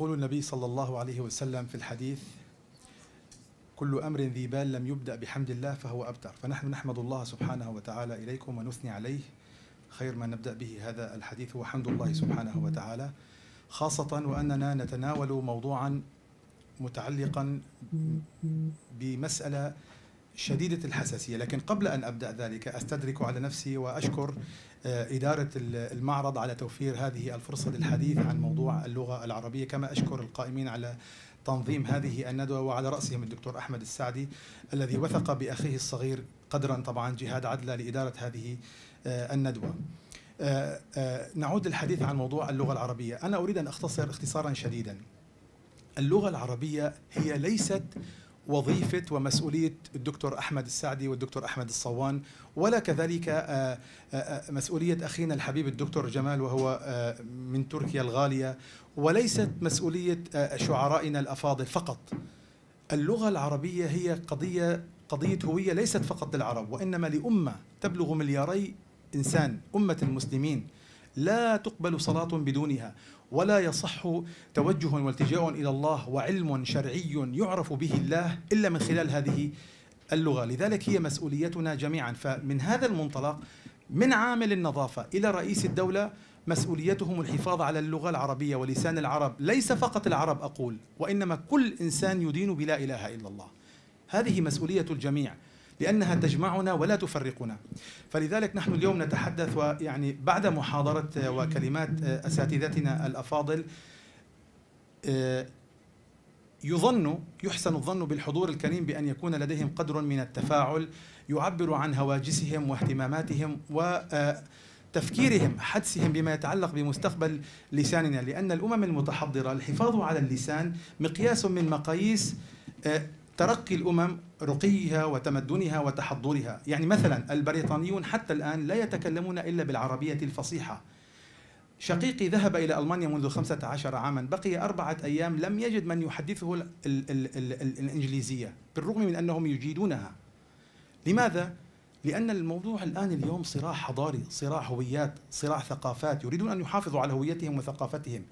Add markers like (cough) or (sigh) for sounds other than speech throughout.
يقول النبي صلى الله عليه وسلم في الحديث كل أمر ذي بال لم يبدأ بحمد الله فهو أبتر فنحن نحمد الله سبحانه وتعالى إليكم ونثني عليه خير ما نبدأ به هذا الحديث هو حمد الله سبحانه وتعالى خاصة وأننا نتناول موضوعا متعلقا بمسألة شديدة الحساسية لكن قبل أن أبدأ ذلك أستدرك على نفسي وأشكر آه، إدارة المعرض على توفير هذه الفرصة للحديث عن موضوع اللغة العربية كما أشكر القائمين على تنظيم هذه الندوة وعلى رأسهم الدكتور أحمد السعدي الذي وثق بأخيه الصغير قدرا طبعا جهاد عدلة لإدارة هذه آه، الندوة آه، نعود للحديث عن موضوع اللغة العربية أنا أريد أن أختصر اختصارا شديدا اللغة العربية هي ليست وظيفة ومسؤولية الدكتور أحمد السعدي والدكتور أحمد الصوان ولا كذلك آه، آه، آه، مسؤولية أخينا الحبيب الدكتور جمال وهو من تركيا الغالية وليست مسؤولية شعرائنا الأفاضل فقط اللغة العربية هي قضية قضية هوية ليست فقط للعرب وإنما لأمة تبلغ ملياري إنسان أمة المسلمين لا تقبل صلاة بدونها ولا يصح توجه والتجاء إلى الله وعلم شرعي يعرف به الله إلا من خلال هذه اللغة لذلك هي مسؤوليتنا جميعا فمن هذا المنطلق من عامل النظافة إلى رئيس الدولة مسؤوليتهم الحفاظ على اللغة العربية ولسان العرب ليس فقط العرب أقول وإنما كل إنسان يدين بلا إله إلا الله هذه مسؤولية الجميع لأنها تجمعنا ولا تفرقنا فلذلك نحن اليوم نتحدث ويعني بعد محاضرة وكلمات أساتذتنا الأفاضل آه، يظن يحسن الظن بالحضور الكريم بأن يكون لديهم قدر من التفاعل يعبر عن هواجسهم واهتماماتهم و آه، تفكيرهم حدسهم بما يتعلق بمستقبل لساننا لأن الأمم المتحضرة الحفاظ على اللسان مقياس من مقاييس آه، ترقي الأمم رقيها وتمدنها وتحضرها يعني مثلا البريطانيون حتى الآن لا يتكلمون إلا بالعربية الفصيحة شقيقي ذهب إلى ألمانيا منذ 15 عاما بقي أربعة أيام لم يجد من يحدثه الـ الـ الـ الـ الإنجليزية بالرغم من أنهم يجيدونها لماذا؟ لأن الموضوع الآن اليوم صراع حضاري صراع هويات صراع ثقافات يريدون أن يحافظوا على هويتهم وثقافتهم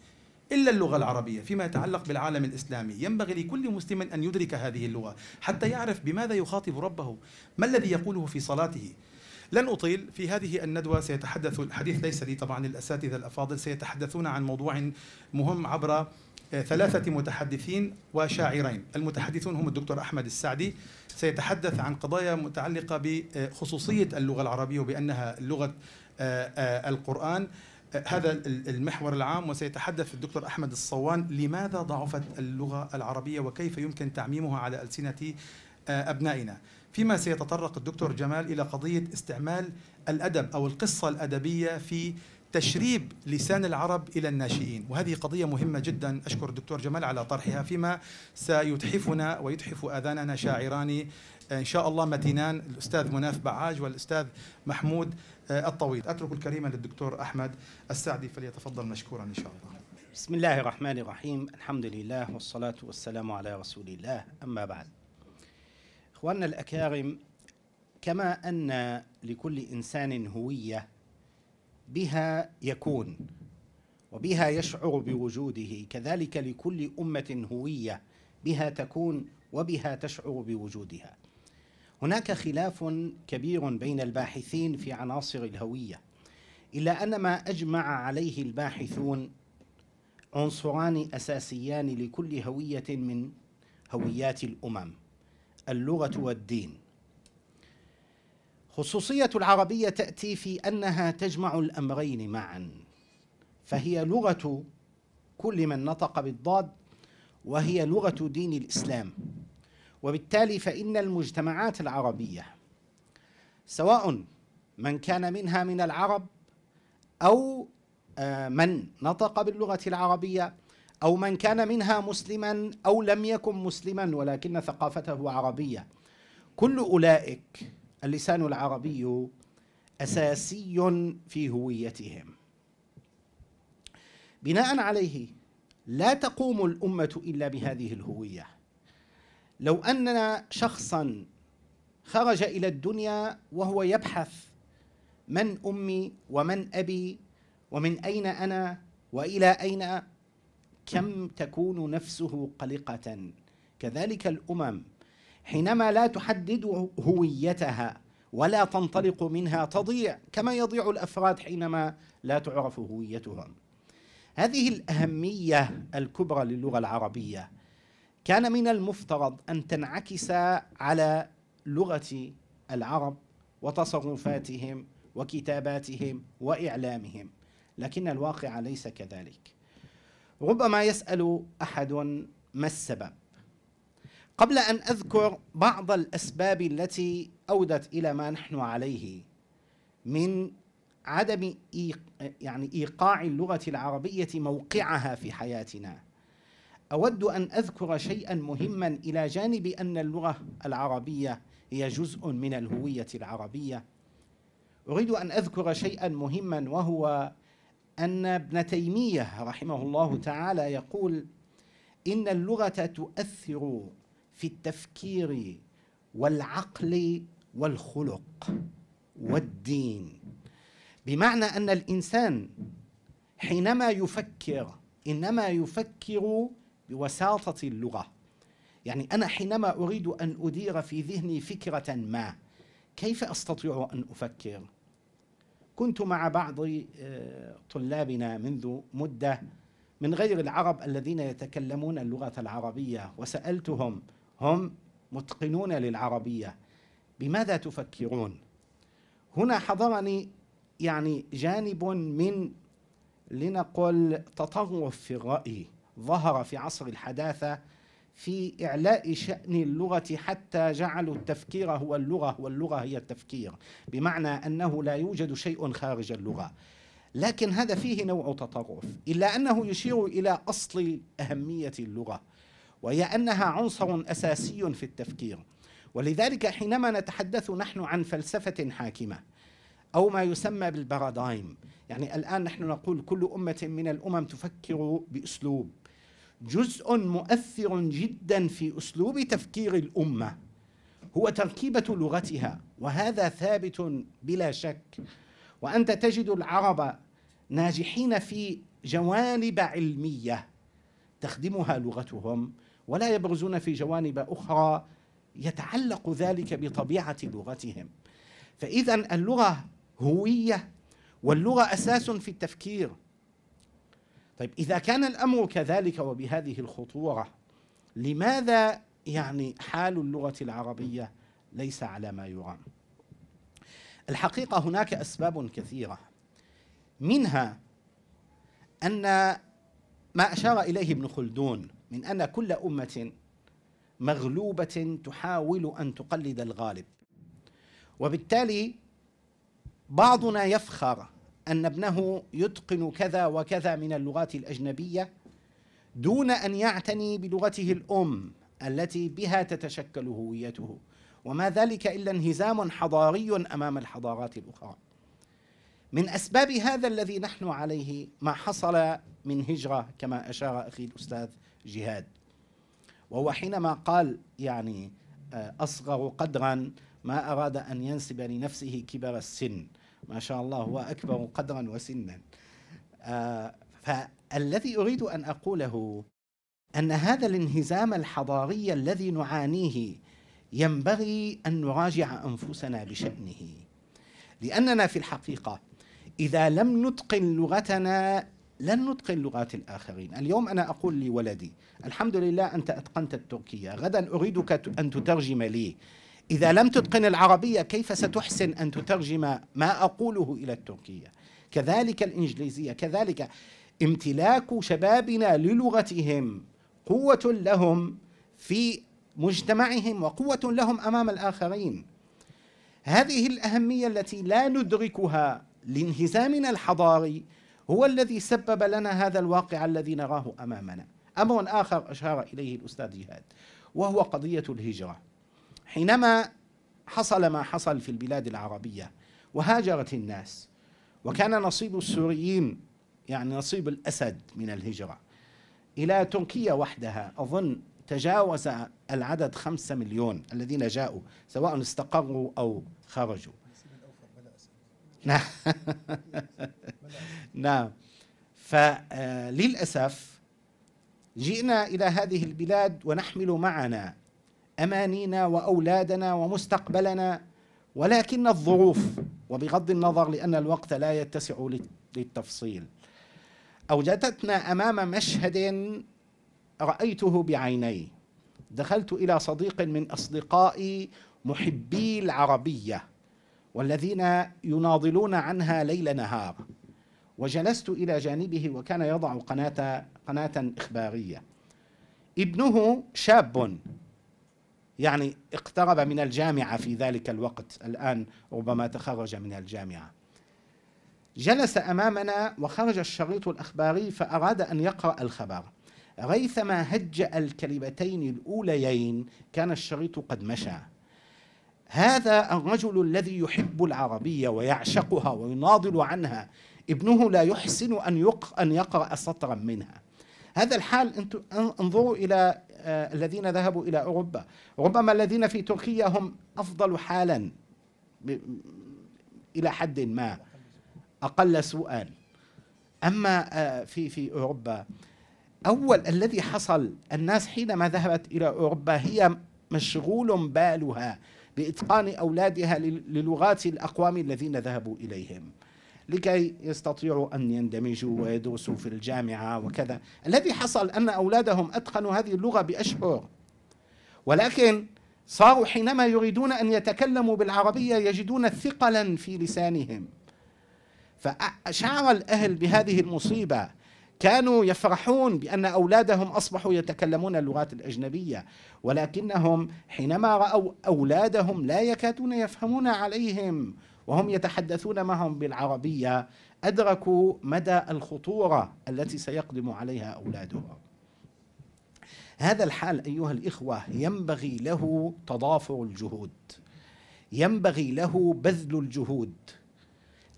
إلا اللغة العربية فيما يتعلق بالعالم الإسلامي ينبغي لكل مسلم أن يدرك هذه اللغة حتى يعرف بماذا يخاطب ربه ما الذي يقوله في صلاته لن أطيل في هذه الندوة سيتحدث الحديث ليس لي طبعا الأساتذة الأفاضل سيتحدثون عن موضوع مهم عبر آه، ثلاثة متحدثين وشاعرين المتحدثون هم الدكتور أحمد السعدي سيتحدث عن قضايا متعلقة بخصوصية اللغة العربية وبأنها لغة آه، آه، القرآن هذا المحور العام وسيتحدث الدكتور احمد الصوان لماذا ضعفت اللغه العربيه وكيف يمكن تعميمها على السنه آه، ابنائنا. فيما سيتطرق الدكتور جمال الى قضيه استعمال الادب او القصه الادبيه في تشريب لسان العرب الى الناشئين، وهذه قضيه مهمه جدا اشكر الدكتور جمال على طرحها فيما سيتحفنا ويتحف اذاننا شاعران آه، ان شاء الله متينان الاستاذ مناف بعاج والاستاذ محمود آه، الطويل أترك الكريمة للدكتور أحمد السعدي فليتفضل مشكورا إن شاء الله بسم الله الرحمن الرحيم الحمد لله والصلاة والسلام على رسول الله أما بعد إخواننا الأكارم كما أن لكل إنسان هوية بها يكون وبها يشعر بوجوده كذلك لكل أمة هوية بها تكون وبها تشعر بوجودها هناك خلاف كبير بين الباحثين في عناصر الهوية إلا أن ما أجمع عليه الباحثون عنصران أساسيان لكل هوية من هويات الأمم اللغة والدين خصوصية العربية تأتي في أنها تجمع الأمرين معا فهي لغة كل من نطق بالضاد وهي لغة دين الإسلام وبالتالي فإن المجتمعات العربية سواء من كان منها من العرب أو آه، من نطق باللغة العربية أو من كان منها مسلما أو لم يكن مسلما ولكن ثقافته عربية كل أولئك اللسان العربي أساسي في هويتهم بناء عليه لا تقوم الأمة إلا بهذه الهوية لو أننا شخصا خرج إلى الدنيا وهو يبحث من أمي ومن أبي ومن أين أنا وإلى أين كم تكون نفسه قلقة كذلك الأمم حينما لا تحدد هويتها ولا تنطلق منها تضيع كما يضيع الافراد حينما لا تعرف هويتهم. هذه الاهميه الكبرى للغه العربيه كان من المفترض أن تنعكس على لغة العرب وتصرفاتهم وكتاباتهم وإعلامهم لكن الواقع ليس كذلك ربما يسأل أحد ما السبب قبل أن أذكر بعض الأسباب التي أودت إلى ما نحن عليه من عدم يعني إيقاع اللغة العربية موقعها في حياتنا أود أن أذكر شيئا مهما إلى جانب أن اللغة العربية هي جزء من الهوية العربية أريد أن أذكر شيئا مهما وهو أن ابن تيمية رحمه الله تعالى يقول إن اللغة تؤثر في التفكير والعقل والخلق والدين بمعنى أن الإنسان حينما يفكر إنما يفكر بوساطة اللغة يعني أنا حينما أريد أن أدير في ذهني فكرة ما كيف أستطيع أن أفكر؟ كنت مع بعض آه، طلابنا منذ مدة من غير العرب الذين يتكلمون اللغة العربية وسألتهم هم متقنون للعربية بماذا تفكرون؟ هنا حضرني يعني جانب من لنقل تطرف في الرأي ظهر في عصر الحداثة في إعلاء شأن اللغة حتى جعلوا التفكير هو اللغة واللغة هي التفكير بمعنى أنه لا يوجد شيء خارج اللغة لكن هذا فيه نوع تطرف إلا أنه يشير إلى أصل أهمية اللغة وهي أنها عنصر أساسي في التفكير ولذلك حينما نتحدث نحن عن فلسفة حاكمة أو ما يسمى بالبارادايم يعني الآن نحن نقول كل أمة من الأمم تفكر بأسلوب جزء مؤثر جدا في أسلوب تفكير الأمة هو تركيبة لغتها وهذا ثابت بلا شك وأنت تجد العرب ناجحين في جوانب علمية تخدمها لغتهم ولا يبرزون في جوانب أخرى يتعلق ذلك بطبيعة لغتهم فإذا اللغة هوية واللغة أساس في التفكير طيب إذا كان الأمر كذلك وبهذه الخطورة لماذا يعني حال اللغة العربية ليس على ما يرام؟ الحقيقة هناك أسباب كثيرة منها أن ما أشار إليه ابن خلدون من أن كل أمة مغلوبة تحاول أن تقلد الغالب وبالتالي بعضنا يفخر أن ابنه يتقن كذا وكذا من اللغات الأجنبية دون أن يعتني بلغته الأم التي بها تتشكل هويته وما ذلك إلا انهزام حضاري أمام الحضارات الأخرى من أسباب هذا الذي نحن عليه ما حصل من هجرة كما أشار أخي الأستاذ جهاد وهو حينما قال يعني آه، أصغر قدرا ما أراد أن ينسب لنفسه كبر السن ما شاء الله هو أكبر قدرا وسنا آه، فالذي أريد أن أقوله أن هذا الانهزام الحضاري الذي نعانيه ينبغي أن نراجع أنفسنا بشأنه لأننا في الحقيقة إذا لم نتقن لغتنا لن نتقن لغات الآخرين اليوم أنا أقول لولدي الحمد لله أنت أتقنت التركية غدا أريدك أن تترجم لي إذا لم تتقن العربية كيف ستحسن أن تترجم ما أقوله إلى التركية كذلك الإنجليزية كذلك امتلاك شبابنا للغتهم قوة لهم في مجتمعهم وقوة لهم أمام الآخرين هذه الأهمية التي لا ندركها لانهزامنا الحضاري هو الذي سبب لنا هذا الواقع الذي نراه أمامنا أمر آخر أشار إليه الأستاذ جهاد وهو قضية الهجرة حينما حصل ما حصل في البلاد العربيه وهاجرت الناس وكان نصيب السوريين يعني نصيب الاسد من الهجره الى تركيا وحدها اظن تجاوز العدد خمسة مليون الذين جاءوا سواء استقروا أو خرجوا نعم (laughs) نعم فللأسف آه، جئنا إلى هذه البلاد ونحمل معنا امانينا واولادنا ومستقبلنا ولكن الظروف وبغض النظر لان الوقت لا يتسع للتفصيل اوجدتنا امام مشهد رايته بعيني دخلت الى صديق من اصدقائي محبي العربيه والذين يناضلون عنها ليل نهار وجلست الى جانبه وكان يضع قناه قناه اخباريه ابنه شاب يعني اقترب من الجامعة في ذلك الوقت الآن ربما تخرج من الجامعة جلس أمامنا وخرج الشريط الأخباري فأراد أن يقرأ الخبر ريثما هجأ الكلمتين الأوليين كان الشريط قد مشى هذا الرجل الذي يحب العربية ويعشقها ويناضل عنها ابنه لا يحسن أن يقرأ سطرا منها هذا الحال انظروا الى آه، الذين ذهبوا الى اوروبا ربما الذين في تركيا هم افضل حالا الى حد ما اقل سوءا اما آه، في في اوروبا اول الذي حصل الناس حينما ذهبت الى اوروبا هي مشغول بالها باتقان اولادها للغات الاقوام الذين ذهبوا اليهم لكي يستطيعوا أن يندمجوا ويدرسوا في الجامعة وكذا الذي حصل أن أولادهم أتقنوا هذه اللغة بأشهر ولكن صاروا حينما يريدون أن يتكلموا بالعربية يجدون ثقلا في لسانهم فشعر الأهل بهذه المصيبة كانوا يفرحون بأن أولادهم أصبحوا يتكلمون اللغات الأجنبية ولكنهم حينما رأوا أولادهم لا يكادون يفهمون عليهم وهم يتحدثون معهم بالعربية أدركوا مدى الخطورة التي سيقدم عليها أولادهم هذا الحال أيها الإخوة ينبغي له تضافر الجهود ينبغي له بذل الجهود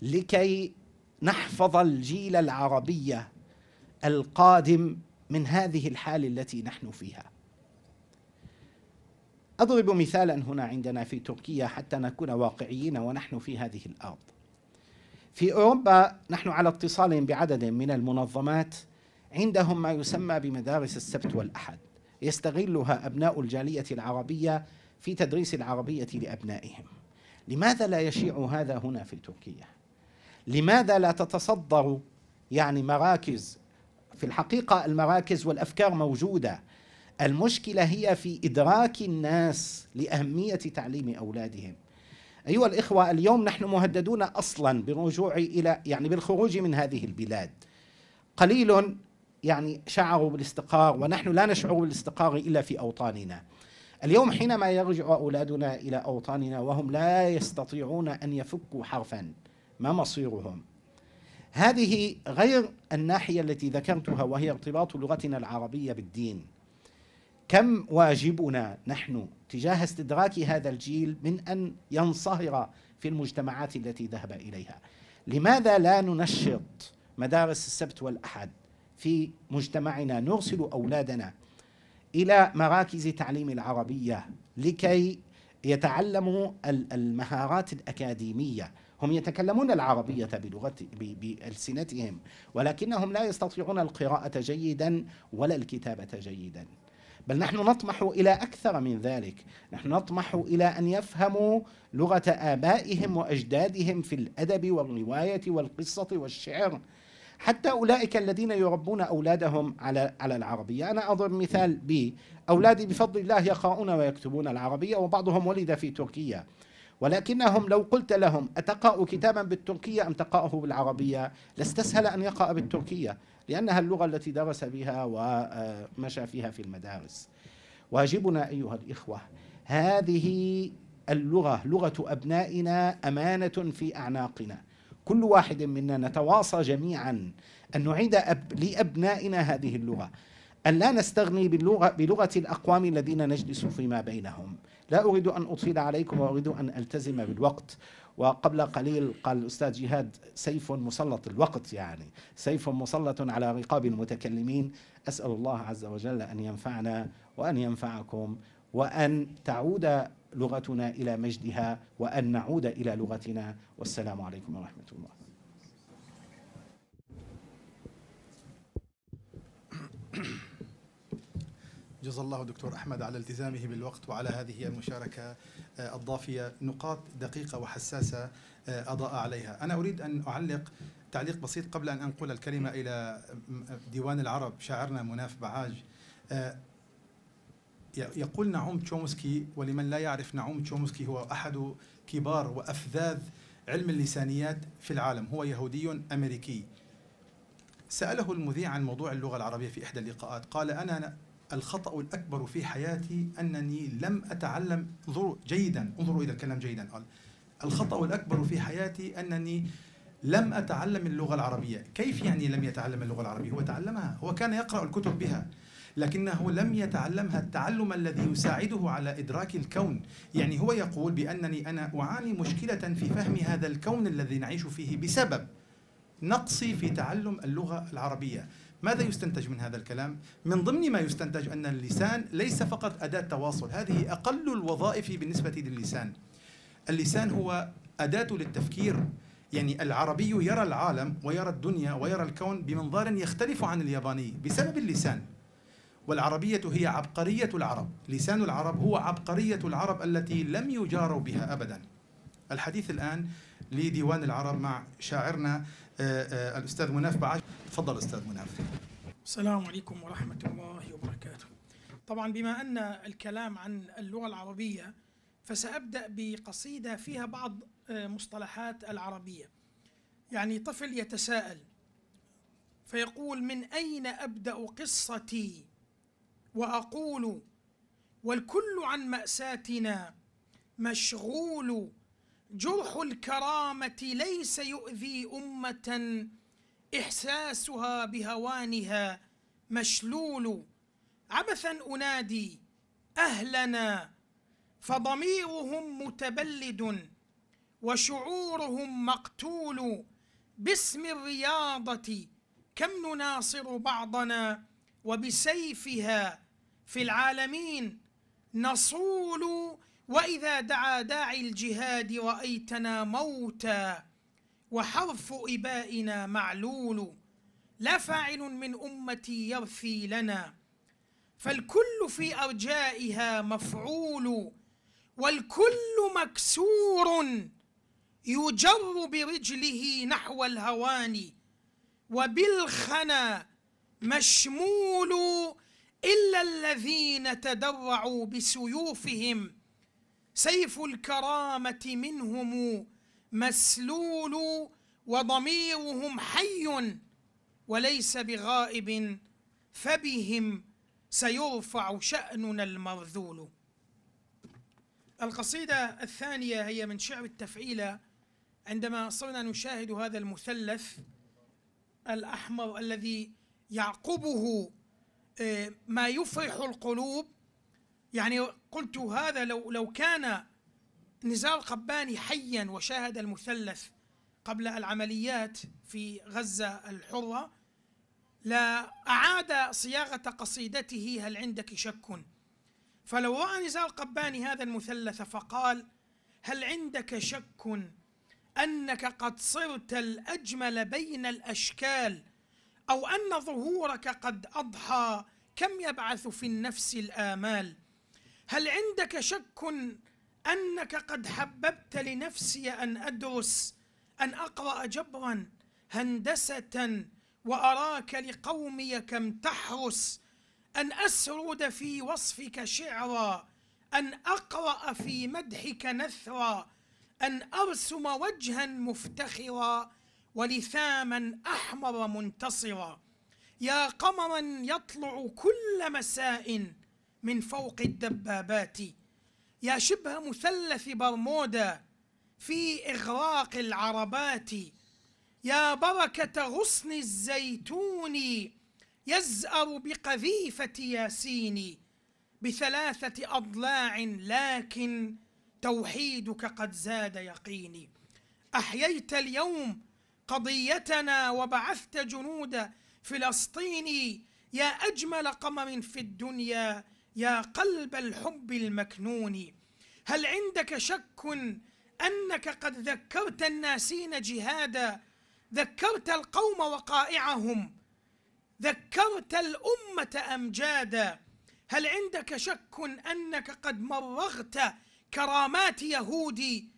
لكي نحفظ الجيل العربي القادم من هذه الحال التي نحن فيها أضرب مثالا هنا عندنا في تركيا حتى نكون واقعيين ونحن في هذه الأرض في أوروبا نحن على اتصال بعدد من المنظمات عندهم ما يسمى بمدارس السبت والأحد يستغلها أبناء الجالية العربية في تدريس العربية لأبنائهم لماذا لا يشيع هذا هنا في تركيا؟ لماذا لا تتصدر يعني مراكز في الحقيقة المراكز والأفكار موجودة المشكلة هي في إدراك الناس لأهمية تعليم أولادهم أيها الإخوة اليوم نحن مهددون أصلا بالرجوع إلى يعني بالخروج من هذه البلاد قليل يعني شعروا بالاستقرار ونحن لا نشعر بالاستقرار إلا في أوطاننا اليوم حينما يرجع أولادنا إلى أوطاننا وهم لا يستطيعون أن يفكوا حرفا ما مصيرهم هذه غير الناحية التي ذكرتها وهي ارتباط لغتنا العربية بالدين كم واجبنا نحن تجاه استدراك هذا الجيل من ان ينصهر في المجتمعات التي ذهب اليها لماذا لا ننشط مدارس السبت والاحد في مجتمعنا نرسل اولادنا الى مراكز تعليم العربيه لكي يتعلموا المهارات الاكاديميه هم يتكلمون العربية بلغة بألسنتهم ولكنهم لا يستطيعون القراءة جيدا ولا الكتابة جيدا بل نحن نطمح إلى أكثر من ذلك نحن نطمح إلى أن يفهموا لغة آبائهم وأجدادهم في الأدب والرواية والقصة والشعر حتى أولئك الذين يربون أولادهم على على العربية أنا أضرب مثال بي أولادي بفضل الله يقرؤون ويكتبون العربية وبعضهم ولد في تركيا ولكنهم لو قلت لهم أتقرأ كتابا بالتركية أم تقرأه بالعربية لاستسهل أن يقرأ بالتركية لأنها اللغة التي درس بها ومشى آه، فيها في المدارس واجبنا أيها الإخوة هذه اللغة لغة أبنائنا أمانة في أعناقنا كل واحد منا نتواصى جميعا أن نعيد أب لأبنائنا هذه اللغة أن لا نستغني باللغة بلغة الأقوام الذين نجلس فيما بينهم لا أريد أن أطيل عليكم وأريد أن ألتزم بالوقت وقبل قليل قال الأستاذ جهاد سيف مسلط الوقت يعني سيف مسلط على رقاب المتكلمين أسأل الله عز وجل أن ينفعنا وأن ينفعكم وأن تعود لغتنا إلى مجدها وأن نعود إلى لغتنا والسلام عليكم ورحمة الله جزا الله دكتور أحمد على التزامه بالوقت وعلى هذه المشاركة آه، الضافية نقاط دقيقة وحساسة آه، أضاء عليها أنا أريد أن أعلق تعليق بسيط قبل أن أنقل الكلمة إلى ديوان العرب شاعرنا مناف بعاج آه، يقول نعوم تشومسكي ولمن لا يعرف نعوم تشومسكي هو أحد كبار وأفذاذ علم اللسانيات في العالم هو يهودي أمريكي سأله المذيع عن موضوع اللغة العربية في إحدى اللقاءات قال أنا الخطأ الأكبر في حياتي أنني لم أتعلم انظروا جيدا انظروا إلى الكلام جيدا قال الخطأ الأكبر في حياتي أنني لم أتعلم اللغة العربية كيف يعني لم يتعلم اللغة العربية هو تعلمها هو كان يقرأ الكتب بها لكنه لم يتعلمها التعلم الذي يساعده على إدراك الكون يعني هو يقول بأنني أنا أعاني مشكلة في فهم هذا الكون الذي نعيش فيه بسبب نقصي في تعلم اللغة العربية ماذا يستنتج من هذا الكلام؟ من ضمن ما يستنتج أن اللسان ليس فقط أداة تواصل هذه أقل الوظائف بالنسبة للسان اللسان هو أداة للتفكير يعني العربي يرى العالم ويرى الدنيا ويرى الكون بمنظار يختلف عن الياباني بسبب اللسان والعربية هي عبقرية العرب لسان العرب هو عبقرية العرب التي لم يجاروا بها أبدا الحديث الآن لديوان العرب مع شاعرنا آه، آه، الأستاذ مناف بعاش تفضل أستاذ مناف السلام عليكم ورحمة الله وبركاته طبعا بما أن الكلام عن اللغة العربية فسأبدأ بقصيدة فيها بعض آه، مصطلحات العربية يعني طفل يتساءل فيقول من أين أبدأ قصتي وأقول والكل عن مأساتنا مشغول جرح الكرامة ليس يؤذي أمة إحساسها بهوانها مشلول عبثا أنادي أهلنا فضميرهم متبلد وشعورهم مقتول باسم الرياضة كم نناصر بعضنا وبسيفها في العالمين نصول وإذا دعا داعي الجهاد رأيتنا موتى وحرف إبائنا معلول لا فاعل من أمتي يرثي لنا فالكل في أرجائها مفعول والكل مكسور يجر برجله نحو الهوان وبالخنا مشمول إلا الذين تدرعوا بسيوفهم سيف الكرامة منهم مسلول وضميرهم حي وليس بغائب فبهم سيرفع شأننا المرذول القصيدة الثانية هي من شعر التفعيلة عندما صرنا نشاهد هذا المثلث الأحمر الذي يعقبه آه، ما يفرح القلوب يعني قلت هذا لو لو كان نزار القباني حيا وشاهد المثلث قبل العمليات في غزة الحرة لا أعاد صياغة قصيدته هل عندك شك فلو رأى نزار القباني هذا المثلث فقال هل عندك شك أنك قد صرت الأجمل بين الأشكال أو أن ظهورك قد أضحى كم يبعث في النفس الآمال هل عندك شك انك قد حببت لنفسي ان ادرس ان اقرا جبرا هندسه واراك لقومي كم تحرس ان اسرد في وصفك شعرا ان اقرا في مدحك نثرا ان ارسم وجها مفتخرا ولثاما احمر منتصرا يا قمرا يطلع كل مساء من فوق الدبابات يا شبه مثلث برمودا في إغراق العربات يا بركة غصن الزيتون يزأر بقذيفة ياسين بثلاثة أضلاع لكن توحيدك قد زاد يقيني أحييت اليوم قضيتنا وبعثت جنود فلسطين يا أجمل قمر في الدنيا يا قلب الحب المكنون هل عندك شك أنك قد ذكرت الناسين جهادا ذكرت القوم وقائعهم ذكرت الأمة أمجادا هل عندك شك أنك قد مرغت كرامات يهودي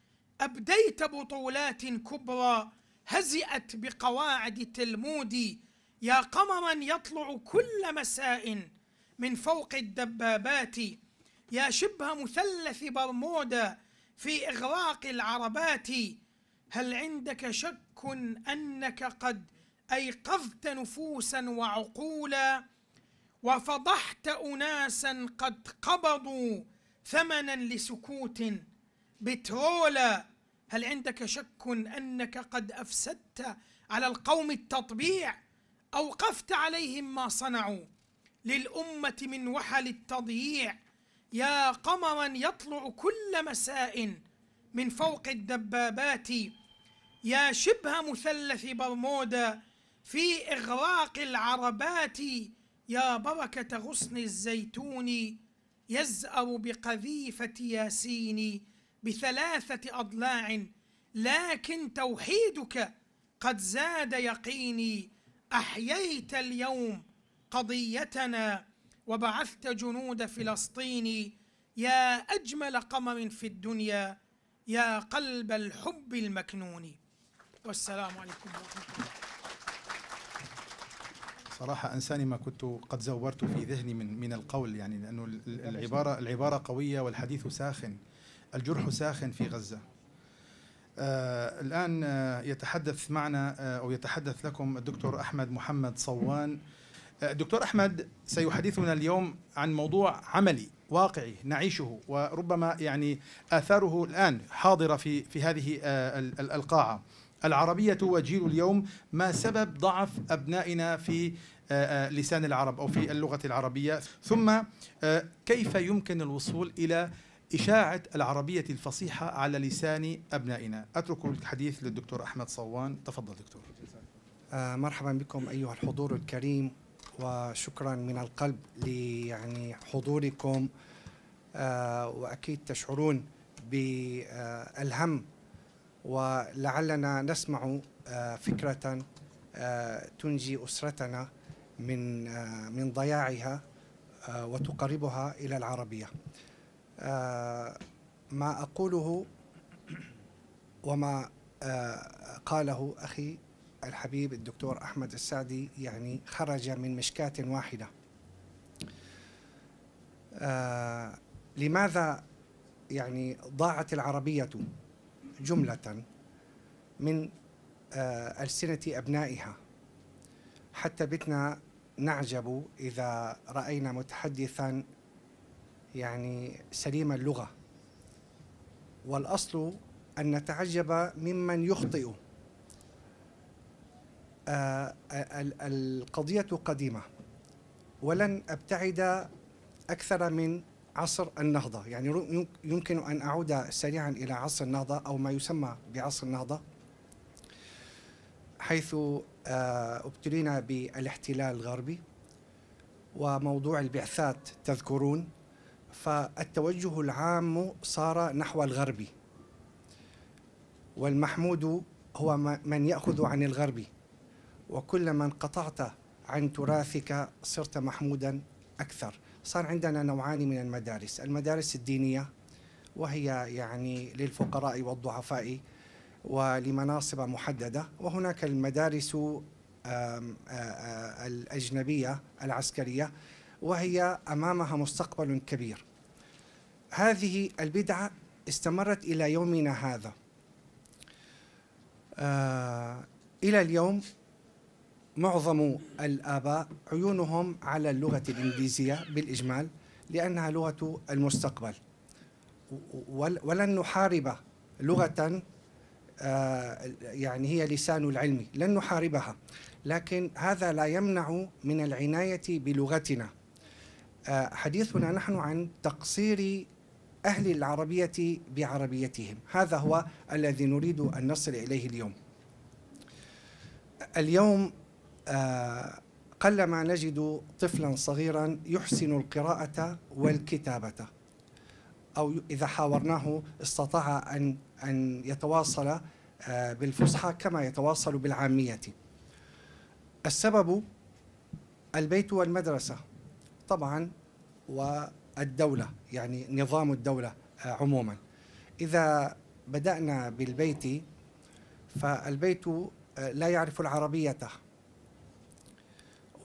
أبديت بطولات كبرى هزئت بقواعد تلمودي يا قمرا يطلع كل مساء من فوق الدبابات يا شبه مثلث برمودا في إغراق العربات هل عندك شك أنك قد أيقظت نفوسا وعقولا وفضحت أناسا قد قبضوا ثمنا لسكوت بترولا هل عندك شك أنك قد أفسدت على القوم التطبيع أوقفت عليهم ما صنعوا للأمة من وحل التضييع يا قمرا يطلع كل مساء من فوق الدبابات يا شبه مثلث برمودا في إغراق العربات يا بركة غصن الزيتون يزأر بقذيفة ياسين بثلاثة أضلاع لكن توحيدك قد زاد يقيني أحييت اليوم قضيتنا وبعثت جنود فلسطين يا أجمل قمم في الدنيا يا قلب الحب المكنون والسلام عليكم ورحمة الله صراحة أنساني ما كنت قد زورت في ذهني من من القول يعني لأنه العبارة العبارة قوية والحديث ساخن الجرح ساخن في غزة آه الآن آه، يتحدث معنا آه أو يتحدث لكم الدكتور أحمد محمد صوان دكتور أحمد سيحدثنا اليوم عن موضوع عملي واقعي نعيشه وربما يعني آثاره الآن حاضرة في في هذه آه، القاعة العربية وجيل اليوم ما سبب ضعف أبنائنا في آه، آه، لسان العرب أو في اللغة العربية ثم كيف يمكن الوصول إلى إشاعة العربية الفصيحة على لسان أبنائنا أترك الحديث للدكتور أحمد صوان تفضل دكتور مرحبا بكم أيها الحضور الكريم وشكرا من القلب يعني حضوركم آه، واكيد تشعرون بالهم ولعلنا نسمع آه، فكره آه، تنجي اسرتنا من من ضياعها وتقربها الى العربيه. ما اقوله وما قاله اخي الحبيب الدكتور أحمد السعدي يعني خرج من مشكاة واحدة آه لماذا يعني ضاعت العربية جملة من آه ألسنة أبنائها حتى بتنا نعجب إذا رأينا متحدثا يعني سليم اللغة والأصل أن نتعجب ممن يخطئ آه، القضية قديمة ولن أبتعد أكثر من عصر النهضة يعني يمكن أن أعود سريعا إلى عصر النهضة أو ما يسمى بعصر النهضة حيث آه، ابتلينا بالاحتلال الغربي وموضوع البعثات تذكرون فالتوجه العام صار نحو الغربي والمحمود هو من يأخذ عن الغربي وكلما انقطعت عن تراثك صرت محمودا أكثر صار عندنا نوعان من المدارس المدارس الدينية وهي يعني للفقراء والضعفاء ولمناصب محددة وهناك المدارس الأجنبية العسكرية وهي أمامها مستقبل كبير هذه البدعة استمرت إلى يومنا هذا آه، إلى اليوم معظم الآباء عيونهم على اللغة الإنجليزية بالإجمال لأنها لغة المستقبل ولن نحارب لغة آه، يعني هي لسان العلم لن نحاربها لكن هذا لا يمنع من العناية بلغتنا آه، حديثنا نحن عن تقصير أهل العربية بعربيتهم هذا هو الذي نريد أن نصل إليه اليوم اليوم آه، قلما نجد طفلا صغيرا يحسن القراءة والكتابة أو إذا حاورناه استطاع أن أن يتواصل آه، بالفصحى كما يتواصل بالعامية السبب البيت والمدرسة طبعا والدولة يعني نظام الدولة آه، عموما إذا بدأنا بالبيت فالبيت لا يعرف العربية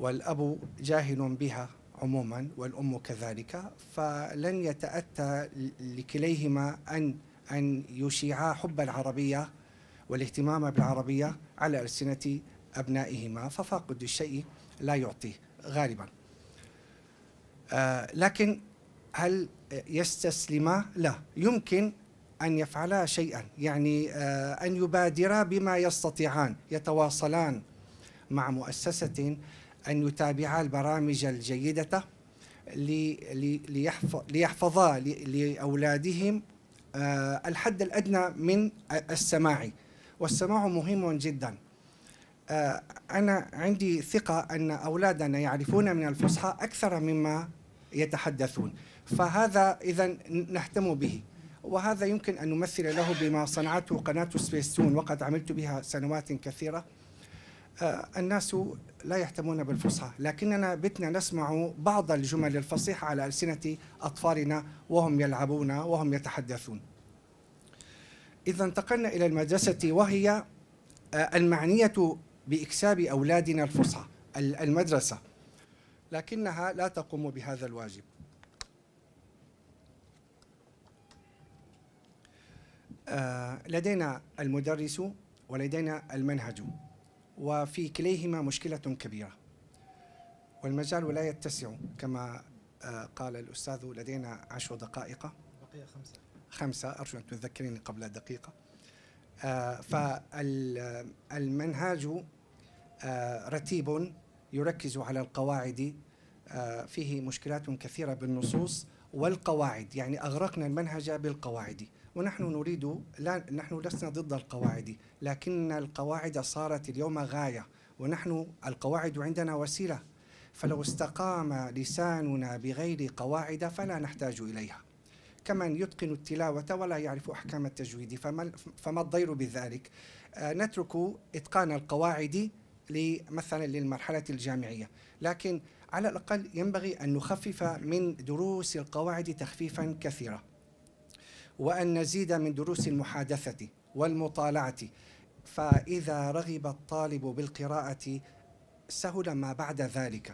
والأب جاهل بها عموما والأم كذلك فلن يتأتى لكليهما أن أن يشيعا حب العربية والاهتمام بالعربية على ألسنة أبنائهما ففاقد الشيء لا يعطيه غالبا آه، لكن هل يستسلما؟ لا يمكن أن يفعلا شيئا يعني آه، أن يبادرا بما يستطيعان يتواصلان مع مؤسسة أن يتابعا البرامج الجيدة ليحفظا لأولادهم آه، الحد الأدنى من السماع والسماع مهم جدا آه، أنا عندي ثقة أن أولادنا يعرفون من الفصحى أكثر مما يتحدثون فهذا إذا نهتم به وهذا يمكن أن نمثل له بما صنعته قناة سبيستون وقد عملت بها سنوات كثيرة آه، الناس لا يهتمون بالفصحى لكننا بتنا نسمع بعض الجمل الفصيحة على ألسنة أطفالنا وهم يلعبون وهم يتحدثون إذا انتقلنا إلى المدرسة وهي آه، المعنية بإكساب أولادنا الفصحى المدرسة لكنها لا تقوم بهذا الواجب آه، لدينا المدرس ولدينا المنهج وفي كليهما مشكلة كبيرة والمجال لا يتسع كما آه، قال الأستاذ لدينا عشر دقائق بقي خمسة خمسة أرجو أن تذكريني قبل دقيقة آه، فالمنهاج آه، رتيب يركز على القواعد فيه مشكلات كثيرة بالنصوص والقواعد يعني أغرقنا المنهج بالقواعد ونحن نريد لا نحن لسنا ضد القواعد لكن القواعد صارت اليوم غاية ونحن القواعد عندنا وسيلة فلو استقام لساننا بغير قواعد فلا نحتاج إليها كمن يتقن التلاوة ولا يعرف أحكام التجويد فما, فما الضير بذلك آه، نترك إتقان القواعد مثلا للمرحلة الجامعية لكن على الأقل ينبغي أن نخفف من دروس القواعد تخفيفا كثيرا وأن نزيد من دروس المحادثة والمطالعة فإذا رغب الطالب بالقراءة سهل ما بعد ذلك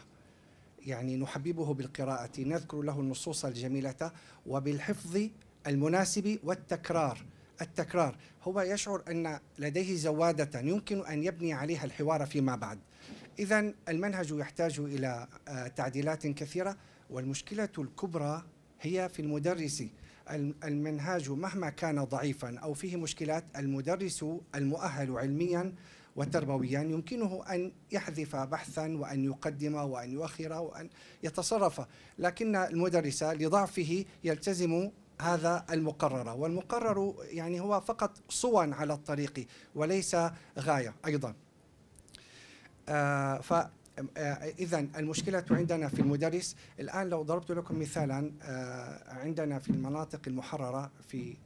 يعني نحببه بالقراءة نذكر له النصوص الجميلة وبالحفظ المناسب والتكرار التكرار هو يشعر أن لديه زوادة يمكن أن يبني عليها الحوار فيما بعد إذا المنهج يحتاج إلى آه، تعديلات كثيرة والمشكلة الكبرى هي في المدرس المنهاج مهما كان ضعيفا أو فيه مشكلات المدرس المؤهل علميا وتربويا يمكنه أن يحذف بحثا وأن يقدم وأن يؤخر وأن يتصرف لكن المدرس لضعفه يلتزم هذا المقرر والمقرر يعني هو فقط صوى على الطريق وليس غاية أيضا آه ف آه، إذا المشكلة عندنا في المدرس الآن لو ضربت لكم مثالا آه، عندنا في المناطق المحررة في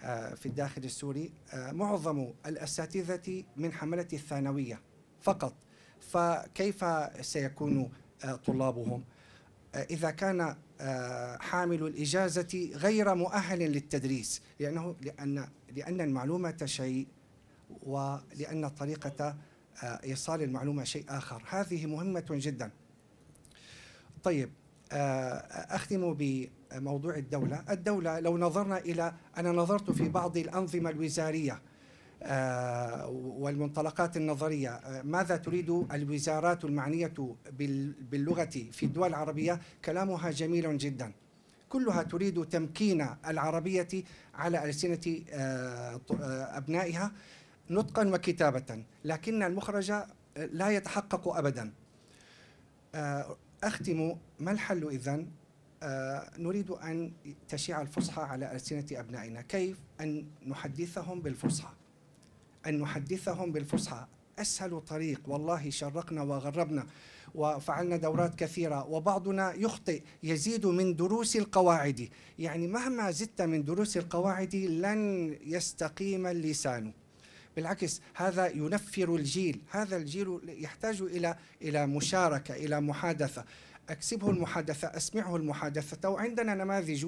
آه، في الداخل السوري معظم الأساتذة من حملة الثانوية فقط فكيف سيكون طلابهم إذا كان حامل الإجازة غير مؤهل للتدريس لأنه لأن لأن المعلومة شيء ولأن الطريقة آه، إيصال المعلومة شيء آخر هذه مهمة جدا طيب آه، أختم بموضوع الدولة الدولة لو نظرنا إلى أنا نظرت في بعض الأنظمة الوزارية آه، والمنطلقات النظرية ماذا تريد الوزارات المعنية باللغة في الدول العربية كلامها جميل جدا كلها تريد تمكين العربية على ألسنة أبنائها نطقا وكتابة لكن المخرج آه، لا يتحقق أبدا آه، أختم ما الحل إذن آه، نريد أن تشيع الفصحى على ألسنة أبنائنا كيف أن نحدثهم بالفصحى أن نحدثهم بالفصحى أسهل طريق والله شرقنا وغربنا وفعلنا دورات كثيرة وبعضنا يخطئ يزيد من دروس القواعد يعني مهما زدت من دروس القواعد لن يستقيم اللسان بالعكس هذا ينفر الجيل هذا الجيل يحتاج إلى إلى مشاركة إلى محادثة أكسبه المحادثة أسمعه المحادثة وعندنا نماذج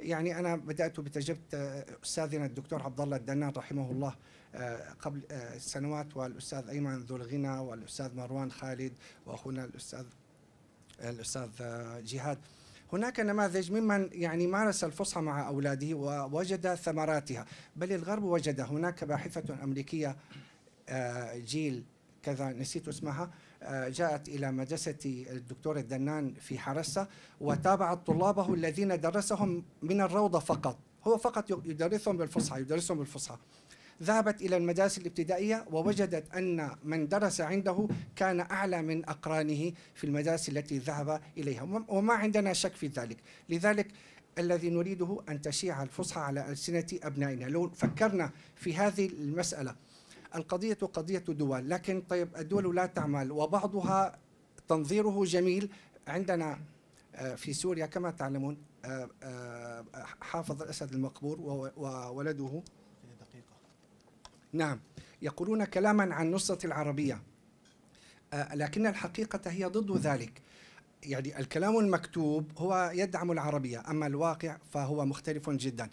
يعني أنا بدأت بتجربة آه، أستاذنا الدكتور عبد الله الدنان رحمه الله آه، قبل آه، سنوات والأستاذ أيمن ذو الغنى والأستاذ مروان خالد وأخونا الأستاذ الأستاذ جهاد هناك نماذج ممن يعني مارس الفصحى مع أولاده ووجد ثمراتها بل الغرب وجد هناك باحثة أمريكية آه، جيل كذا نسيت اسمها آه، جاءت إلى مدرسة الدكتور الدنان في حرسة وتابعت طلابه الذين درسهم من الروضة فقط هو فقط يدرسهم بالفصحى يدرسهم بالفصحى ذهبت إلى المدارس الابتدائية ووجدت أن من درس عنده كان أعلى من أقرانه في المدارس التي ذهب إليها وما عندنا شك في ذلك لذلك الذي نريده أن تشيع الفصحى على ألسنة أبنائنا لو فكرنا في هذه المسألة القضية قضية دول لكن طيب الدول لا تعمل وبعضها تنظيره جميل عندنا آه، في سوريا كما تعلمون آه، آه، حافظ الأسد المقبور وولده نعم يقولون كلاما عن نصرة العربية آه، لكن الحقيقة هي ضد ذلك يعني الكلام المكتوب هو يدعم العربية أما الواقع فهو مختلف جدا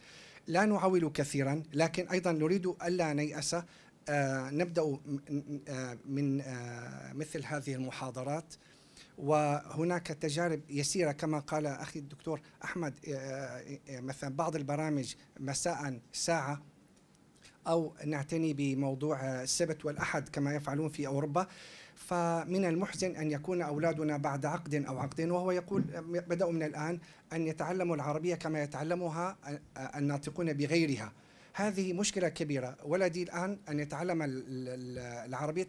لا نعول كثيرا لكن أيضا نريد ألا نيأس آه، نبدأ آه، من مثل هذه المحاضرات وهناك تجارب يسيره كما قال اخي الدكتور احمد مثلا بعض البرامج مساء ساعه أو نعتني بموضوع السبت والأحد كما يفعلون في أوروبا فمن المحزن أن يكون أولادنا بعد عقد أو عقدين وهو يقول بدأوا من الآن أن يتعلموا العربية كما يتعلمها الناطقون بغيرها هذه مشكلة كبيرة ولدي الآن أن يتعلم العربية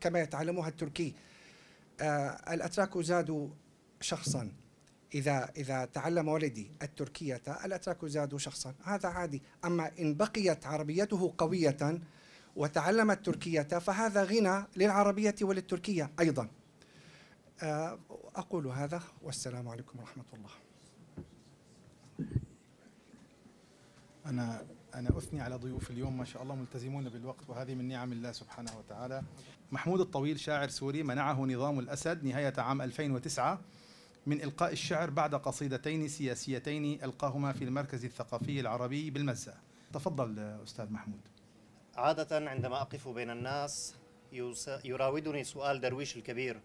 كما يتعلمها التركي آه، الأتراك زادوا شخصاً إذا إذا تعلم ولدي التركية الأتراك زادوا شخصا هذا عادي أما إن بقيت عربيته قوية وتعلم التركية فهذا غنى للعربية وللتركية أيضا آه، أقول هذا والسلام عليكم ورحمة الله أنا أنا أثني على ضيوف اليوم ما شاء الله ملتزمون بالوقت وهذه من نعم الله سبحانه وتعالى محمود الطويل شاعر سوري منعه نظام الأسد نهاية عام 2009 من إلقاء الشعر بعد قصيدتين سياسيتين ألقاهما في المركز الثقافي العربي بالمزة تفضل أستاذ محمود عادة عندما أقف بين الناس يراودني سؤال درويش الكبير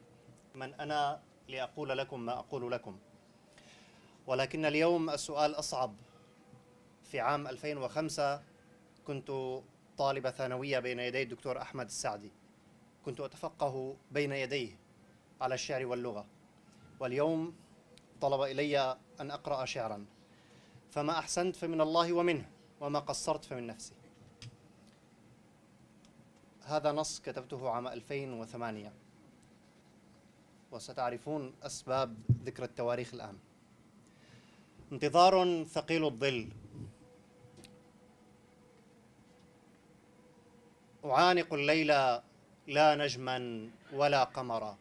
من أنا لأقول لكم ما أقول لكم ولكن اليوم السؤال أصعب في عام 2005 كنت طالبة ثانوية بين يدي الدكتور أحمد السعدي كنت أتفقه بين يديه على الشعر واللغة واليوم طلب إلي أن أقرأ شعرا فما أحسنت فمن الله ومنه وما قصرت فمن نفسي هذا نص كتبته عام 2008 وستعرفون أسباب ذكر التواريخ الآن انتظار ثقيل الظل أعانق الليل لا نجما ولا قمرا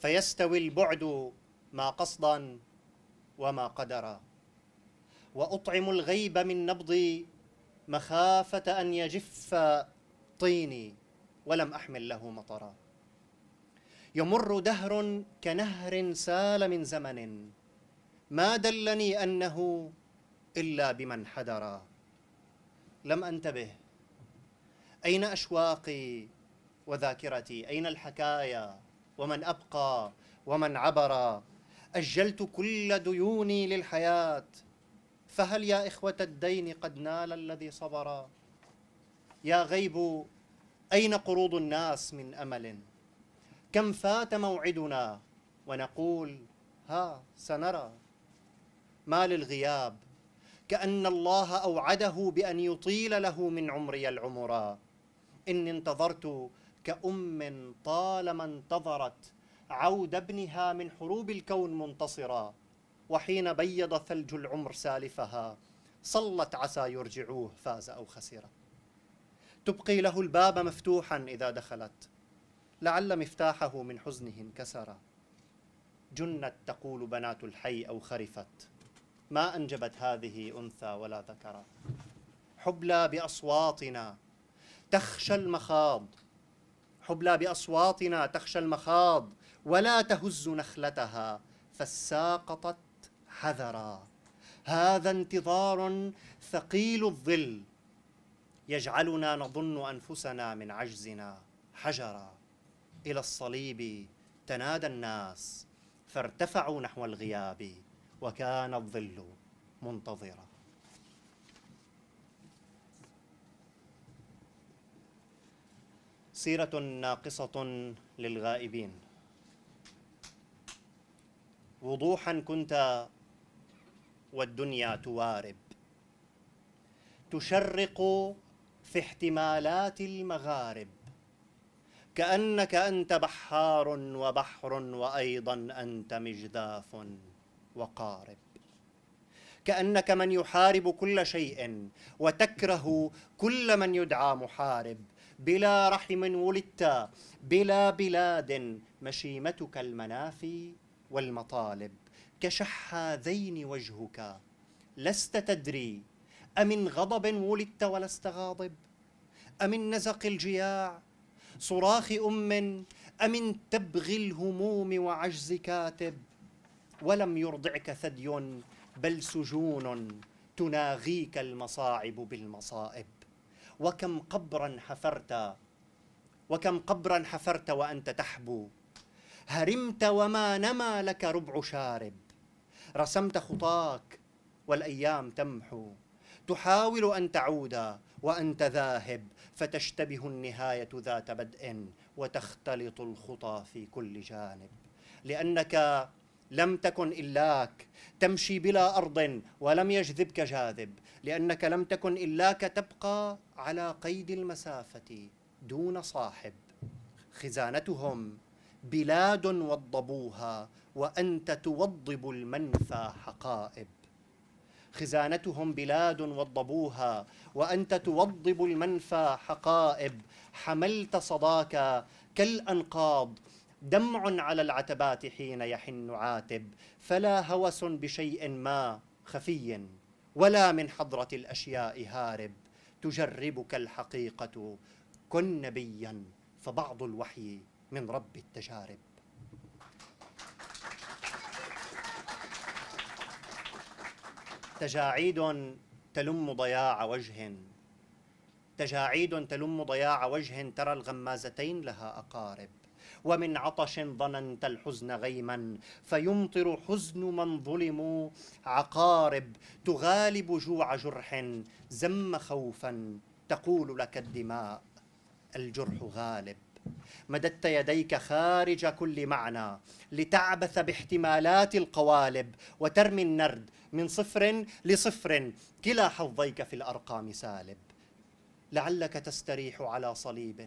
فيستوي البعد ما قصدا وما قدرا واطعم الغيب من نبضي مخافه ان يجف طيني ولم احمل له مطرا يمر دهر كنهر سال من زمن ما دلني انه الا بمن حدرا لم انتبه اين اشواقي وذاكرتي اين الحكايا ومن أبقى ومن عبر أجلت كل ديوني للحياة فهل يا إخوة الدين قد نال الذي صبر يا غيب أين قروض الناس من أمل كم فات موعدنا ونقول ها سنرى ما للغياب كأن الله أوعده بأن يطيل له من عمري العمرا إني انتظرت كأم طالما انتظرت عود ابنها من حروب الكون منتصرا وحين بيض ثلج العمر سالفها صلت عسى يرجعوه فاز أو خسر تبقي له الباب مفتوحا إذا دخلت لعل مفتاحه من حزنه انكسر جنت تقول بنات الحي أو خرفت ما أنجبت هذه أنثى ولا ذكرا حبلى بأصواتنا تخشى المخاض حبلى بأصواتنا تخشى المخاض ولا تهز نخلتها فساقطت حذرا هذا انتظار ثقيل الظل يجعلنا نظن أنفسنا من عجزنا حجرا إلى الصليب تنادى الناس فارتفعوا نحو الغياب وكان الظل منتظرا سيرة ناقصة للغائبين وضوحا كنت والدنيا توارب تشرق في احتمالات المغارب كأنك أنت بحار وبحر وأيضا أنت مجداف وقارب كأنك من يحارب كل شيء وتكره كل من يدعى محارب بلا رحم ولدت بلا بلاد مشيمتك المنافي والمطالب كشحاذين وجهك لست تدري أمن غضب ولدت ولست غاضب أمن نزق الجياع صراخ أم أمن تبغي الهموم وعجز كاتب ولم يرضعك ثدي بل سجون تناغيك المصاعب بالمصائب وكم قبرا حفرت وكم قبرا حفرت وأنت تحبو هرمت وما نما لك ربع شارب رسمت خطاك والأيام تمحو تحاول أن تعود وأنت ذاهب فتشتبه النهاية ذات بدء وتختلط الخطى في كل جانب لأنك لم تكن إلاك تمشي بلا أرض ولم يجذبك جاذب لأنك لم تكن إلاك تبقى على قيد المسافة دون صاحب خزانتهم بلاد وضبوها وأنت توضب المنفى حقائب خزانتهم بلاد وضبوها وأنت توضب المنفى حقائب حملت صداك كالأنقاض دمع على العتبات حين يحن عاتب فلا هوس بشيء ما خفي ولا من حضرة الأشياء هارب تجربك الحقيقة كن نبيا فبعض الوحي من رب التجارب تجاعيد تلم ضياع وجه تجاعيد تلم ضياع وجه ترى الغمازتين لها أقارب ومن عطش ظننت الحزن غيما فيمطر حزن من ظلموا عقارب تغالب جوع جرح زم خوفا تقول لك الدماء الجرح غالب مددت يديك خارج كل معنى لتعبث باحتمالات القوالب وترمي النرد من صفر لصفر كلا حظيك في الارقام سالب لعلك تستريح على صليب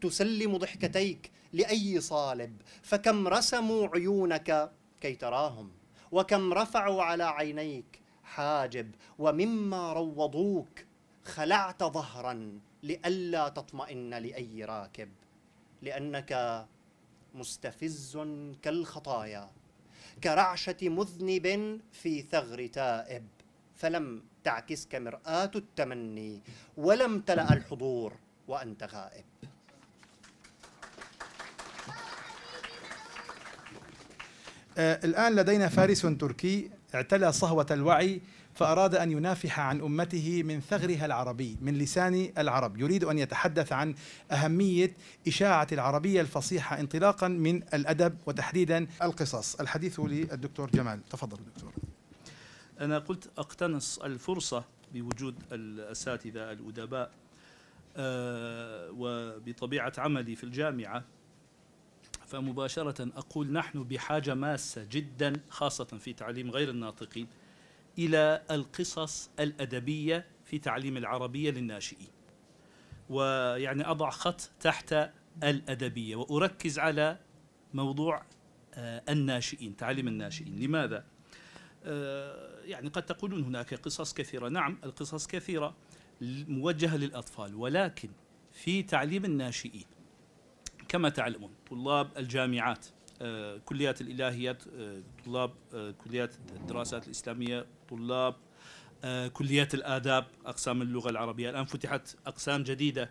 تسلم ضحكتيك لأي صالب فكم رسموا عيونك كي تراهم وكم رفعوا على عينيك حاجب ومما روضوك خلعت ظهرا لئلا تطمئن لأي راكب لأنك مستفز كالخطايا كرعشة مذنب في ثغر تائب فلم تعكسك مرآة التمني ولم تلأ الحضور وأنت غائب آه، الآن لدينا فارس تركي اعتلى صهوة الوعي فأراد أن ينافح عن أمته من ثغرها العربي من لسان العرب يريد أن يتحدث عن أهمية إشاعة العربية الفصيحة انطلاقا من الأدب وتحديدا القصص الحديث للدكتور جمال تفضل دكتور أنا قلت أقتنص الفرصة بوجود الأساتذة الأدباء آه، وبطبيعة عملي في الجامعة فمباشرة أقول نحن بحاجة ماسة جدا خاصة في تعليم غير الناطقين إلى القصص الأدبية في تعليم العربية للناشئين ويعني أضع خط تحت الأدبية وأركز على موضوع آه، الناشئين تعليم الناشئين لماذا؟ آه، يعني قد تقولون هناك قصص كثيرة نعم القصص كثيرة موجهة للأطفال ولكن في تعليم الناشئين كما تعلمون طلاب الجامعات آه، كليات الإلهيات آه، طلاب آه، كليات الدراسات الإسلامية طلاب كليات الآداب أقسام اللغة العربية الآن فتحت أقسام جديدة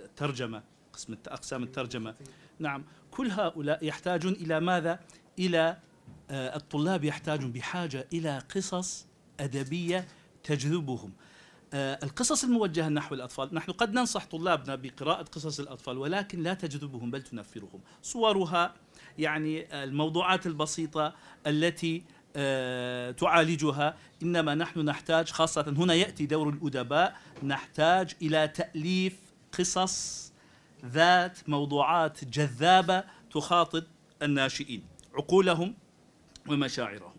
الترجمة قسم أقسام الترجمة نعم كل هؤلاء يحتاجون إلى ماذا؟ إلى الطلاب يحتاجون بحاجة إلى قصص أدبية تجذبهم آه، القصص الموجهة نحو الأطفال نحن قد ننصح طلابنا بقراءة قصص الأطفال ولكن لا تجذبهم بل تنفرهم صورها يعني آه، الموضوعات البسيطة التي آه، تعالجها إنما نحن نحتاج خاصة هنا يأتي دور الأدباء نحتاج إلى تأليف قصص ذات موضوعات جذابة تخاطب الناشئين عقولهم ومشاعرهم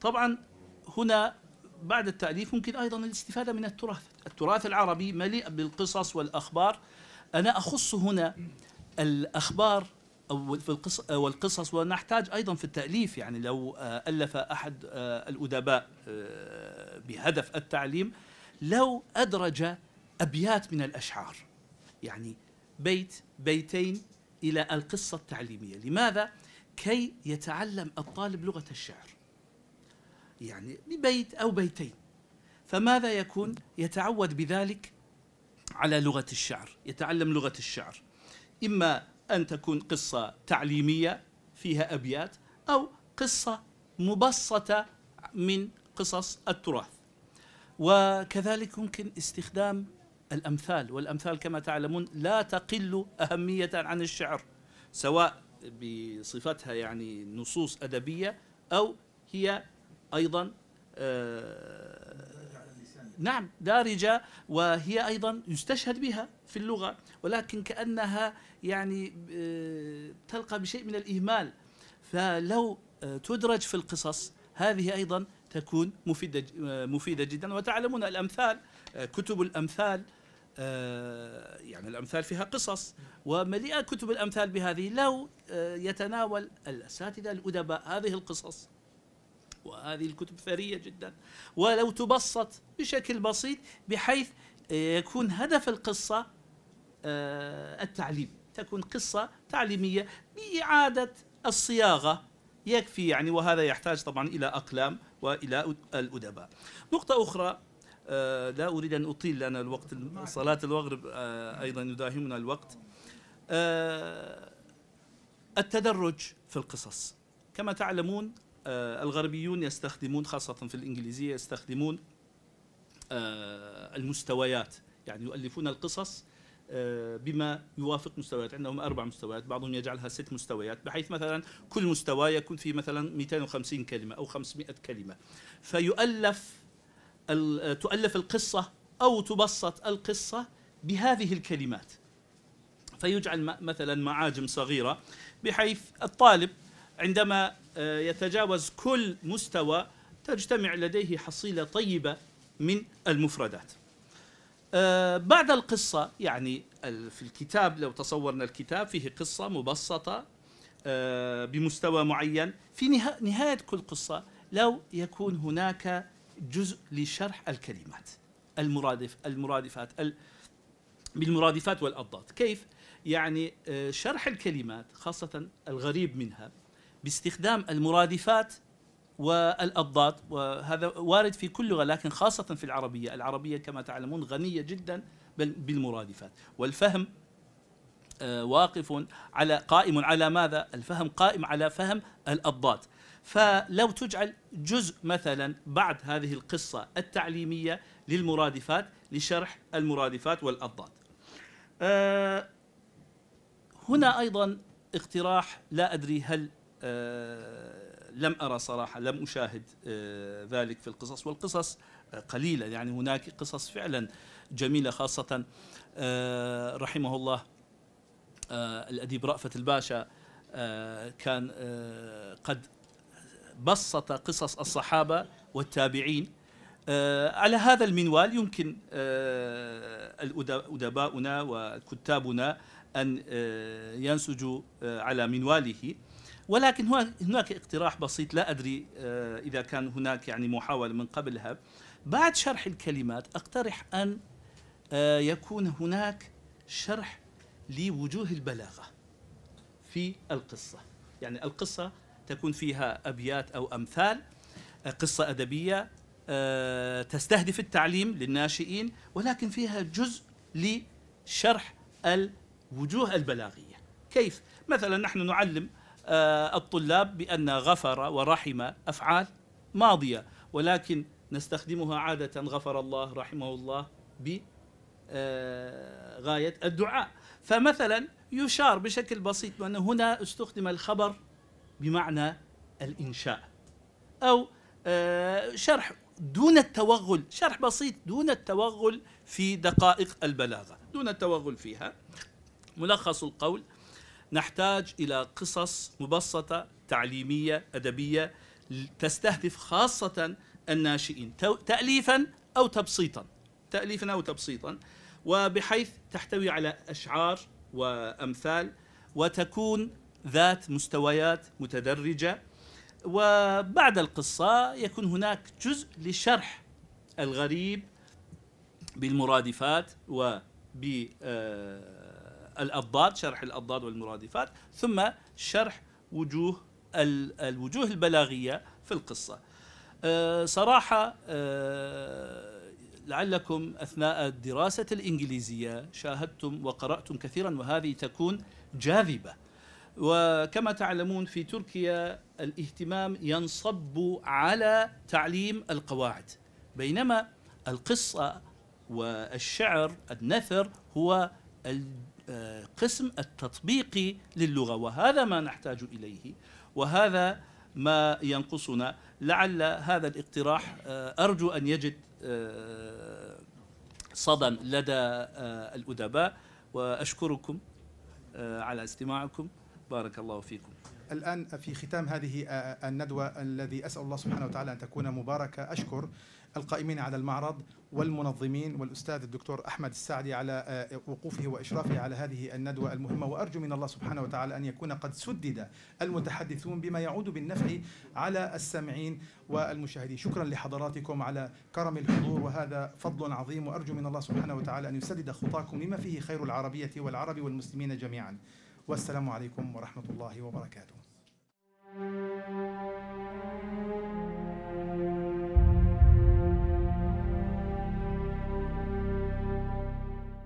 طبعا هنا بعد التأليف ممكن أيضا الاستفادة من التراث التراث العربي مليء بالقصص والأخبار أنا أخص هنا الأخبار والقصص ونحتاج أيضا في التأليف يعني لو آه، ألف أحد آه، الأدباء آه، بهدف التعليم لو أدرج أبيات من الأشعار يعني بيت بيتين إلى القصة التعليمية لماذا؟ كي يتعلم الطالب لغة الشعر يعني ببيت أو بيتين فماذا يكون يتعود بذلك على لغة الشعر يتعلم لغة الشعر إما أن تكون قصة تعليمية فيها أبيات أو قصة مبسطة من قصص التراث وكذلك يمكن استخدام الأمثال والأمثال كما تعلمون لا تقل أهمية عن الشعر سواء بصفتها يعني نصوص أدبية أو هي أيضا آه، نعم دارجة وهي أيضا يستشهد بها في اللغة ولكن كأنها يعني آه، تلقى بشيء من الإهمال فلو آه، تدرج في القصص هذه أيضا تكون مفيدة مفيدة جدا وتعلمون الأمثال كتب الأمثال يعني الأمثال فيها قصص ومليئة كتب الأمثال بهذه لو يتناول الأساتذة الأدباء هذه القصص وهذه الكتب ثرية جدا ولو تبسط بشكل بسيط بحيث آه، يكون هدف القصة آه، التعليم تكون قصة تعليمية بإعادة الصياغة يكفي يعني وهذا يحتاج طبعا إلى أقلام وإلى الأدباء نقطة أخرى آه، لا أريد أن أطيل لأن الوقت صلاة المغرب أيضا يداهمنا الوقت التدرج في القصص كما تعلمون آه، الغربيون يستخدمون خاصة في الإنجليزية يستخدمون آه، المستويات يعني يؤلفون القصص آه، بما يوافق مستويات عندهم أربع مستويات بعضهم يجعلها ست مستويات بحيث مثلا كل مستوى يكون فيه مثلا 250 كلمة أو 500 كلمة فيؤلف تؤلف القصة أو تبسط القصة بهذه الكلمات فيجعل مثلا معاجم صغيرة بحيث الطالب عندما آه، يتجاوز كل مستوى تجتمع لديه حصيلة طيبة من المفردات آه، بعد القصة يعني في الكتاب لو تصورنا الكتاب فيه قصة مبسطة آه، بمستوى معين في نهاية كل قصة لو يكون هناك جزء لشرح الكلمات المرادف المرادفات بالمرادفات والأضداد كيف؟ يعني شرح الكلمات خاصة الغريب منها باستخدام المرادفات والأضداد وهذا وارد في كل لغة لكن خاصة في العربية العربية كما تعلمون غنية جدا بالمرادفات والفهم آه، واقف على قائم على ماذا؟ الفهم قائم على فهم الأضداد فلو تجعل جزء مثلا بعد هذه القصة التعليمية للمرادفات لشرح المرادفات والأضداد آه، هنا أيضا اقتراح لا أدري هل آه، لم أرى صراحة لم أشاهد آه، ذلك في القصص والقصص آه، قليلة يعني هناك قصص فعلا جميلة خاصة رحمه الله الأديب رأفت الباشا كان قد بسط قصص الصحابة والتابعين على هذا المنوال يمكن أدباؤنا وكتابنا أن ينسجوا على منواله ولكن هناك اقتراح بسيط لا أدري آه، إذا كان هناك يعني محاولة من قبلها بعد شرح الكلمات أقترح أن آه، يكون هناك شرح لوجوه البلاغة في القصة يعني القصة تكون فيها أبيات أو أمثال آه، قصة أدبية تستهدف التعليم للناشئين ولكن فيها جزء لشرح الوجوه البلاغية كيف؟ مثلا نحن نعلم آه، الطلاب بأن غفر ورحم أفعال ماضية ولكن نستخدمها عادة غفر الله رحمه الله بغاية آه، الدعاء فمثلا يشار بشكل بسيط بأن هنا استخدم الخبر بمعنى الإنشاء أو آه، شرح دون التوغل شرح بسيط دون التوغل في دقائق البلاغة دون التوغل فيها ملخص القول نحتاج إلى قصص مبسطة تعليمية أدبية تستهدف خاصة الناشئين تأليفا أو تبسيطا تأليفا أو تبسيطا وبحيث تحتوي على أشعار وأمثال وتكون ذات مستويات متدرجة وبعد القصة يكون هناك جزء لشرح الغريب بالمرادفات وب آه، الأضداد شرح الأضداد والمرادفات ثم شرح وجوه الوجوه البلاغية في القصة آه، صراحة آه، لعلكم أثناء دراسة الإنجليزية شاهدتم وقرأتم كثيرا وهذه تكون جاذبة وكما تعلمون في تركيا الاهتمام ينصب على تعليم القواعد بينما القصة والشعر النثر هو القسم آه، التطبيقي للغة وهذا ما نحتاج إليه وهذا ما ينقصنا لعل هذا الاقتراح آه، أرجو أن يجد آه، صدى لدى الأدباء وأشكركم على استماعكم بارك الله فيكم الآن في ختام هذه الندوة الذي أسأل الله سبحانه وتعالى أن تكون مباركة أشكر القائمين على المعرض والمنظمين والأستاذ الدكتور أحمد السعدي على آه، وقوفه وإشرافه على هذه الندوة المهمة وأرجو من الله سبحانه وتعالى أن يكون قد سدد المتحدثون بما يعود بالنفع على السامعين والمشاهدين شكرا لحضراتكم على كرم الحضور وهذا فضل عظيم وأرجو من الله سبحانه وتعالى أن يسدد خطاكم لما فيه خير العربية والعرب والمسلمين جميعا والسلام عليكم ورحمة الله وبركاته